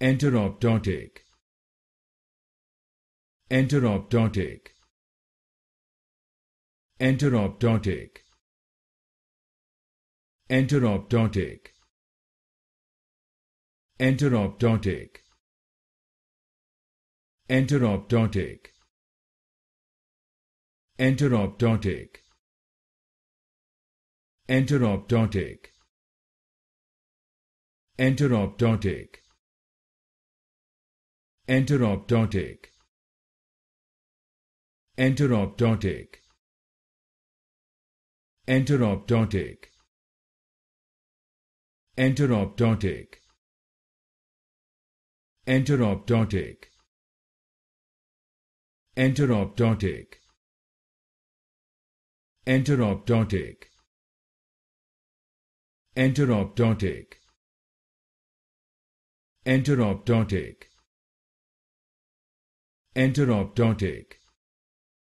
enteroptotic enteroptotic enteroptotic enteroptotic enteroptotic enteroptotic enteroptotic enteroptotic enteroptotic Enteroptotic. Enteroptotic. Enteroptotic. Enteroptotic. Enteroptotic. Enteroptotic. Enteroptotic. Enteroptotic. Enteroptotic. Enter enteroptotic